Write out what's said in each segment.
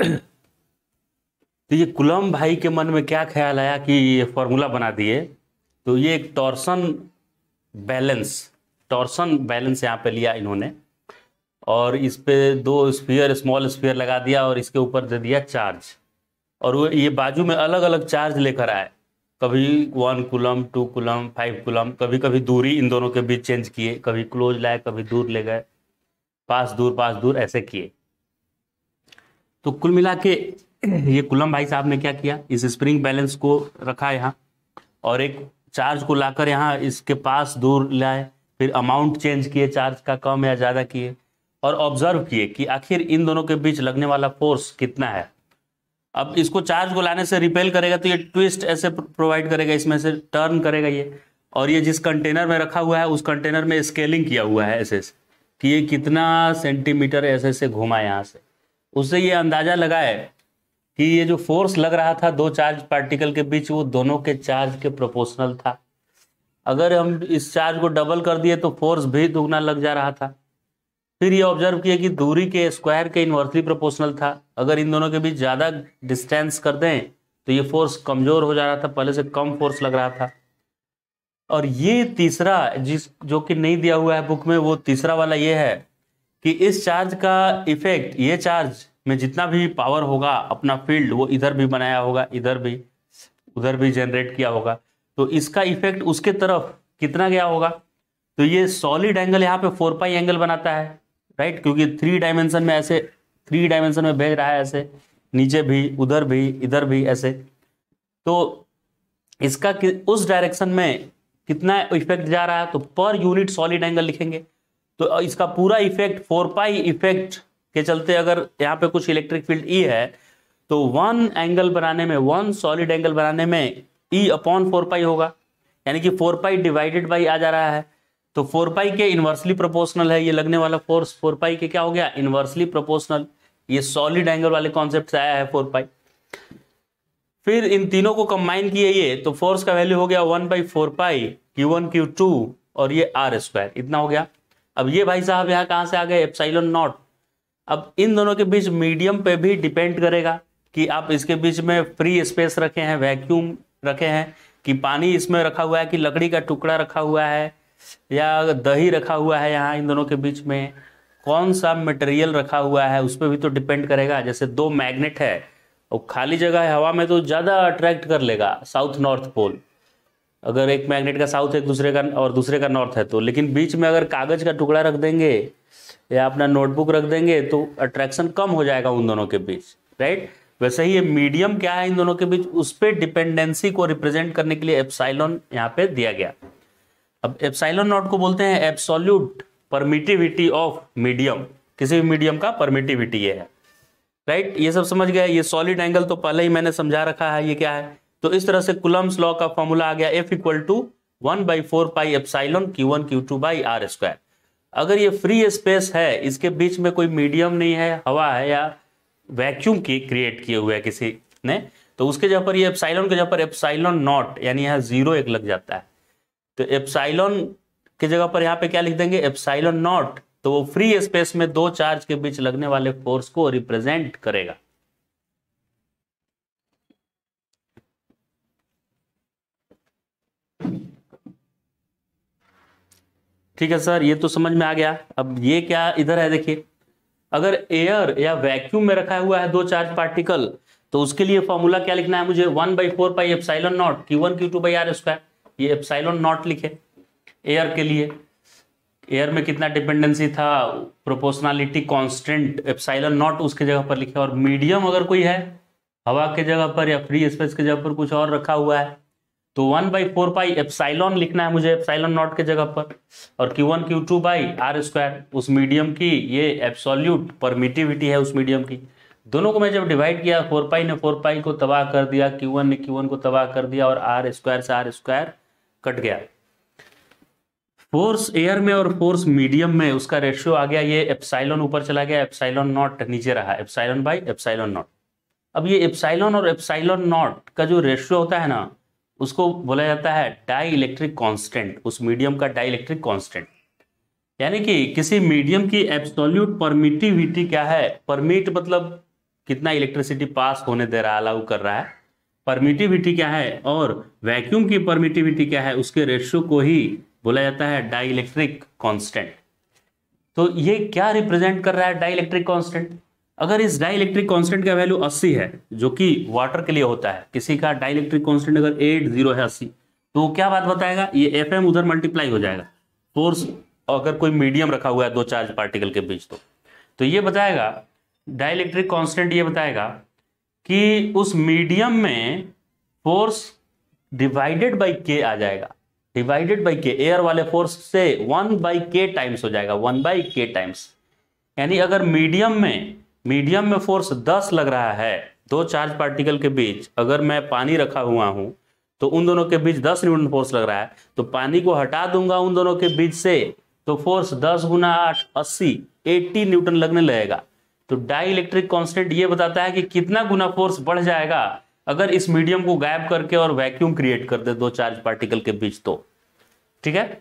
तो ये कुलम भाई के मन में क्या ख्याल आया कि ये फॉर्मूला बना दिए तो ये एक टॉर्सन बैलेंस टॉर्सन बैलेंस यहाँ पे लिया इन्होंने और इस पे दो स्पीयर स्मॉल स्पीयर लगा दिया और इसके ऊपर दे दिया चार्ज और वो ये बाजू में अलग अलग चार्ज लेकर आए कभी one coulomb two coulomb five coulomb कभी कभी दूरी इन दोनों के बीच चेंज किए कभी क्लोज लाए कभी दूर ले गए पास दूर पास दूर ऐसे किए तो कुल मिला के ये कुलम भाई साहब ने क्या किया इस स्प्रिंग बैलेंस को रखा यहाँ और एक चार्ज को लाकर यहाँ इसके पास दूर लाए फिर अमाउंट चेंज किए चार्ज का कम या ज़्यादा किए और ऑब्जर्व किए कि आखिर इन दोनों के बीच लगने वाला फोर्स कितना है अब इसको चार्ज को लाने से रिपेल करेगा तो ये ट्विस्ट ऐसे प्रोवाइड करेगा इसमें से टर्न करेगा ये और ये जिस कंटेनर में रखा हुआ है उस कंटेनर में स्केलिंग किया हुआ है ऐसे कि ये कितना सेंटीमीटर ऐसे से घुमा यहाँ से उससे ये अंदाजा लगाए कि ये जो फोर्स लग रहा था दो चार्ज पार्टिकल के बीच वो दोनों के चार्ज के प्रोपोर्शनल था अगर हम इस चार्ज को डबल कर दिए तो फोर्स भी दोगुना लग जा रहा था फिर ये ऑब्जर्व किए कि दूरी के स्क्वायर के इन्वर्सली प्रोपोर्शनल था अगर इन दोनों के बीच ज़्यादा डिस्टेंस कर दें तो ये फोर्स कमज़ोर हो जा रहा था पहले से कम फोर्स लग रहा था और ये तीसरा जिस जो कि नहीं दिया हुआ है बुक में वो तीसरा वाला ये है कि इस चार्ज का इफेक्ट ये चार्ज में जितना भी पावर होगा अपना फील्ड वो इधर भी बनाया होगा इधर भी उधर भी जनरेट किया होगा तो इसका इफेक्ट उसके तरफ कितना गया होगा तो ये सॉलिड एंगल यहाँ पे फोर पाई एंगल बनाता है राइट क्योंकि थ्री डायमेंशन में ऐसे थ्री डायमेंशन में भेज रहा है ऐसे नीचे भी उधर भी इधर भी ऐसे तो इसका कि, उस डायरेक्शन में कितना इफेक्ट जा रहा है तो पर यूनिट सॉलिड एंगल लिखेंगे तो इसका पूरा इफेक्ट फोर पाई इफेक्ट के चलते अगर यहाँ पे कुछ इलेक्ट्रिक फील्ड ई है तो वन एंगल बनाने में वन सॉलिड एंगल बनाने में ई अपॉन फोर पाई होगा यानी कि फोर पाई डिवाइडेड बाई आ जा रहा है तो फोर पाई के इन्वर्सली प्रोपोर्शनल है ये लगने वाला फोर्स फोर पाई के क्या हो गया इन्वर्सली प्रोपोर्शनल ये सॉलिड एंगल वाले कॉन्सेप्ट से आया है फोर पाई फिर इन तीनों को कंबाइन किए ये तो फोर्स का वैल्यू हो गया one by four pi Q one Q two और ये आर स्क्वायर इतना हो गया अब ये भाई साहब यहाँ कहाँ से आ गए एप्साइलन नॉट अब इन दोनों के बीच मीडियम पे भी डिपेंड करेगा कि आप इसके बीच में फ्री स्पेस रखे हैं वैक्यूम रखे हैं कि पानी इसमें रखा हुआ है कि लकड़ी का टुकड़ा रखा हुआ है या दही रखा हुआ है यहाँ इन दोनों के बीच में कौन सा मटेरियल रखा हुआ है उस पर भी तो डिपेंड करेगा जैसे दो मैग्नेट है और खाली जगह है हवा में तो ज़्यादा अट्रैक्ट कर लेगा साउथ नॉर्थ पोल अगर एक मैग्नेट का साउथ एक दूसरे का और दूसरे का नॉर्थ है तो लेकिन बीच में अगर कागज़ का टुकड़ा रख देंगे या अपना नोटबुक रख देंगे तो अट्रैक्शन कम हो जाएगा उन दोनों के बीच राइट वैसे ही ये मीडियम क्या है इन दोनों के बीच उस पर डिपेंडेंसी को रिप्रेजेंट करने के लिए एप्साइलॉन यहाँ पे दिया गया अब एप्साइलॉन नॉट को बोलते हैं एप्सोल्यूट परमिटिविटी ऑफ मीडियम किसी भी मीडियम का परमिटिविटी ये है राइट ये सब समझ गया ये सॉलिड एंगल तो पहले ही मैंने समझा रखा है ये क्या है तो इस तरह से कुलम्स लॉ का फॉर्मूला आ गया F equal to one by four pi epsilon Q one Q two by R square अगर ये फ्री स्पेस है इसके बीच में कोई मीडियम नहीं है हवा है या वैक्यूम की क्रिएट किए हुए है किसी ने तो उसके जगह पर ये एप्साइलॉन के जगह पर एप्साइलॉन नॉट यानी यहाँ जीरो एक लग जाता है तो एप्साइलॉन के जगह पर यहाँ पे क्या लिख देंगे एप्साइलॉन नॉट तो वो फ्री स्पेस में दो चार्ज के बीच लगने वाले फोर्स को रिप्रेजेंट करेगा ठीक है सर ये तो समझ में आ गया अब ये क्या इधर है देखिए अगर एयर या वैक्यूम में रखा हुआ है दो चार्ज पार्टिकल तो उसके लिए फॉर्मूला क्या लिखना है मुझे one by four pi epsilon naught Q one Q two by R square ये एप्साइलन नॉट लिखे एयर के लिए एयर में कितना डिपेंडेंसी था प्रोपोर्शनलिटी कांस्टेंट एप्साइलन नॉट उसके जगह पर लिखे और मीडियम अगर कोई है हवा के जगह पर या फ्री स्पेस के जगह पर कुछ और रखा हुआ है तो one by four pi epsilon लिखना है मुझे एप्साइलॉन नॉट के जगह पर और Q one Q two by R square उस मीडियम की ये एप्सोल्यूट परमिटिविटी है उस मीडियम की दोनों को मैं जब डिवाइड किया फोर पाई ने फोर पाई को तबाह कर दिया क्यू वन ने क्यू वन को तबाह कर दिया और आर स्क्वायर से आर स्क्वायर कट गया फोर्स एयर में और फोर्स मीडियम में उसका रेशियो आ गया ये एप्साइलॉन ऊपर चला गया एप्साइलॉन नॉट नीचे रहा एप्साइलॉन बाई एप्साइलॉन नॉट अब ये एप्साइलॉन और एप्साइलॉन नॉट का जो रेशियो होता है ना उसको बोला जाता है डाई इलेक्ट्रिक कॉन्स्टेंट उस मीडियम का डाई इलेक्ट्रिक कॉन्स्टेंट यानी कि किसी मीडियम की एब्सोल्यूट परमिटिविटी क्या है परमिट मतलब कितना इलेक्ट्रिसिटी पास होने दे रहा है अलाउ कर रहा है परमिटिविटी क्या है और वैक्यूम की परमिटिविटी क्या है उसके रेशियो को ही बोला जाता है डाई इलेक्ट्रिक कॉन्स्टेंट तो ये क्या रिप्रेजेंट कर रहा है डाई इलेक्ट्रिक कॉन्स्टेंट अगर इस इलेक्ट्रिक कॉन्स्टेंट का वैल्यू 80 है जो कि वाटर के लिए होता है किसी का डाइलेक्ट्रिक कॉन्स्टेंट अगर 8 जीरो है अस्सी तो क्या बात बताएगा ये एफ उधर मल्टीप्लाई हो जाएगा फोर्स अगर कोई मीडियम रखा हुआ है दो चार्ज पार्टिकल के बीच तो तो ये बताएगा इलेक्ट्रिक कॉन्स्टेंट ये बताएगा कि उस मीडियम में फोर्स डिवाइडेड बाई के आ जाएगा डिवाइडेड बाई के एयर वाले फोर्स से वन बाई के टाइम्स हो जाएगा वन बाई के टाइम्स यानी अगर मीडियम में मीडियम में फोर्स दस लग रहा है दो चार्ज पार्टिकल के बीच अगर मैं पानी रखा हुआ हूँ तो उन दोनों के बीच दस न्यूटन फोर्स लग रहा है तो पानी को हटा दूंगा उन दोनों के बीच से तो फोर्स दस गुना आठ अस्सी एट्टी न्यूटन लगने लगेगा तो डाई इलेक्ट्रिक कॉन्स्टेंट ये बताता है कि कितना गुना फोर्स बढ़ जाएगा अगर इस मीडियम को गायब करके और वैक्यूम क्रिएट कर दे दो चार्ज पार्टिकल के बीच तो ठीक है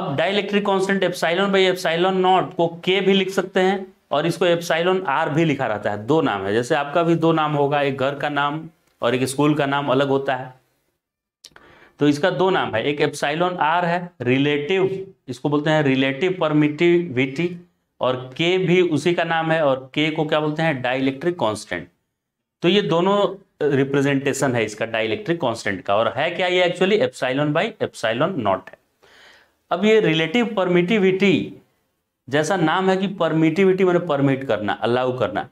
अब dielectric constant epsilon by epsilon naught को के भी लिख सकते हैं और इसको एप्साइलोन आर भी लिखा रहता है दो नाम है जैसे आपका भी दो नाम होगा एक घर का नाम और एक स्कूल का नाम अलग होता है तो इसका दो नाम है एक एप्साइलोन आर है रिलेटिव इसको बोलते हैं रिलेटिव परमिटिविटी और के भी उसी का नाम है और के को क्या बोलते हैं डाइलेक्ट्रिक कॉन्स्टेंट तो ये दोनों रिप्रेजेंटेशन है इसका डाइलेक्ट्रिक कॉन्स्टेंट का और है क्या ये actually epsilon by epsilon naught है अब ये रिलेटिव परमिटिविटी जैसा नाम है कि परमिटिविटी मैंने परमिट करना अलाउ करना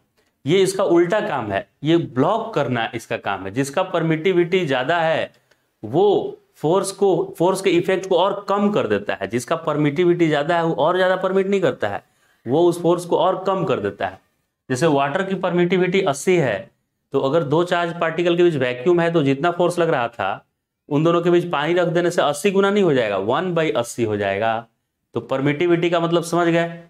ये इसका उल्टा काम है ये ब्लॉक करना इसका काम है जिसका परमिटिविटी ज़्यादा है वो फोर्स को फोर्स के इफेक्ट को और कम कर देता है जिसका परमिटिविटी ज़्यादा है वो और ज़्यादा परमिट नहीं करता है वो उस फोर्स को और कम कर देता है जैसे वाटर की परमिटिविटी अस्सी है तो अगर दो चार्ज पार्टिकल के बीच वैक्यूम है तो जितना फोर्स लग रहा था उन दोनों के बीच पानी रख देने से अस्सी गुना नहीं हो जाएगा वन बाई अस्सी हो जाएगा तो परमिटिविटी का मतलब समझ गए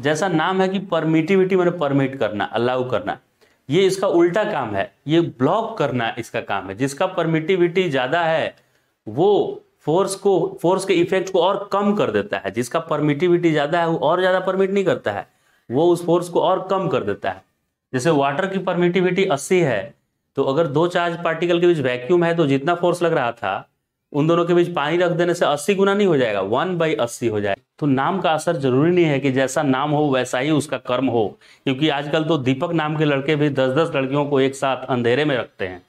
जैसा नाम है कि परमिटिविटी मैंने परमिट करना अलाउ करना ये इसका उल्टा काम है ये ब्लॉक करना इसका काम है जिसका परमिटिविटी ज्यादा है वो फोर्स को फोर्स के इफेक्ट को और कम कर देता है जिसका परमिटिविटी ज्यादा है वो और ज्यादा परमिट नहीं करता है वो उस फोर्स को और कम कर देता है जैसे वाटर की परमिटिविटी अस्सी है तो अगर दो चार्ज पार्टिकल के बीच वैक्यूम है तो जितना फोर्स लग रहा था उन दोनों के बीच पानी रख देने से अस्सी गुना नहीं हो जाएगा वन बाई अस्सी हो जाएगा तो नाम का असर जरूरी नहीं है कि जैसा नाम हो वैसा ही उसका कर्म हो क्योंकि आजकल तो दीपक नाम के लड़के भी दस दस लड़कियों को एक साथ अंधेरे में रखते हैं